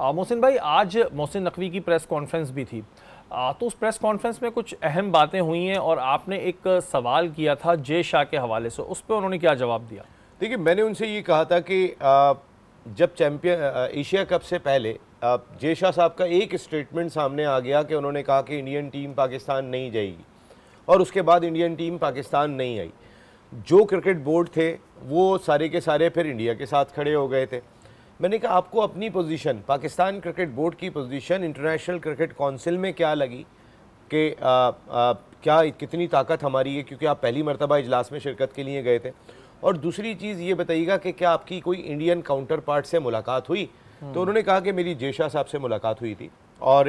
मोहसिन भाई आज मोहसिन नकवी की प्रेस कॉन्फ्रेंस भी थी आ, तो उस प्रेस कॉन्फ्रेंस में कुछ अहम बातें हुई हैं और आपने एक सवाल किया था जय शाह के हवाले से उस पर उन्होंने क्या जवाब दिया देखिए मैंने उनसे ये कहा था कि आ, जब चैम्पियन एशिया कप से पहले जय शाह साहब का एक स्टेटमेंट सामने आ गया कि उन्होंने कहा कि इंडियन टीम पाकिस्तान नहीं जाएगी और उसके बाद इंडियन टीम पाकिस्तान नहीं आई जो क्रिकेट बोर्ड थे वो सारे के सारे फिर इंडिया के साथ खड़े हो गए थे मैंने कहा आपको अपनी पोजीशन पाकिस्तान क्रिकेट बोर्ड की पोजीशन इंटरनेशनल क्रिकेट काउंसिल में क्या लगी कि क्या कितनी ताकत हमारी है क्योंकि आप पहली मरतबा इजलास में शिरकत के लिए गए थे और दूसरी चीज़ ये बताइएगा कि क्या आपकी कोई इंडियन काउंटर पार्ट से मुलाकात हुई तो हम्म। उन्होंने कहा कि मेरी जेशा साहब से मुलाकात हुई थी और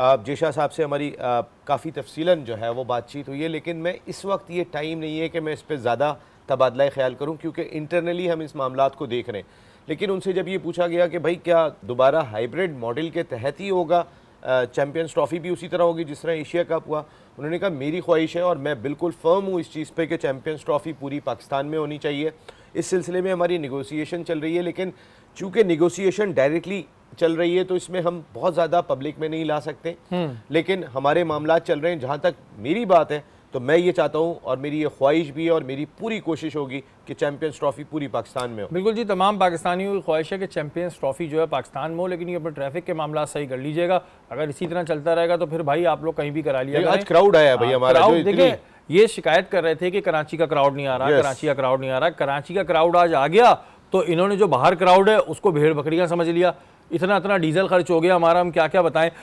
जेशा साहब से हमारी काफ़ी तफसीला जो है वो बातचीत हुई है लेकिन मैं इस वक्त ये टाइम नहीं है कि मैं इस पर ज़्यादा तबादला ख्याल करूँ क्योंकि इंटरनली हम इस मामला को देख रहे हैं लेकिन उनसे जब ये पूछा गया कि भाई क्या दोबारा हाइब्रिड मॉडल के तहत ही होगा चैम्पियंस ट्रॉफ़ी भी उसी तरह होगी जिस तरह एशिया कप हुआ उन्होंने कहा मेरी ख्वाहिश है और मैं बिल्कुल फर्म हूँ इस चीज़ पे कि चैम्पियंस ट्रॉफ़ी पूरी पाकिस्तान में होनी चाहिए इस सिलसिले में हमारी निगोसिएशन चल रही है लेकिन चूँकि निगोसिएशन डायरेक्टली चल रही है तो इसमें हम बहुत ज़्यादा पब्लिक में नहीं ला सकते हम्म। लेकिन हमारे मामला चल रहे हैं जहां तक मेरी बात है तो मैं ये चाहता हूं और मेरी ये ख्वाहिश भी है और मेरी पूरी कोशिश होगी कि चैंपियंस ट्रॉफी पूरी पाकिस्तान में हो बिल्कुल जी तमाम पाकिस्तानियों की ख्वाहिश है कि चैंपियंस ट्रॉफी जो है पाकिस्तान में हो लेकिन ये अपने ट्रैफिक के मामला सही कर लीजिएगा अगर इसी तरह चलता रहेगा तो फिर भाई आप लोग कहीं भी करा लिया आज क्राउड आया भाई हाँ, हमारा देखिए ये शिकायत कर रहे थे कि कराची का क्राउड नहीं आ रहा कराची का क्राउड नहीं आ रहा कराची का क्राउड आज आ गया तो इन्होंने जो बाहर क्राउड है उसको भेड़ बकरियाँ समझ लिया इतना इतना डीजल खर्च हो गया हमारा हम क्या क्या बताएं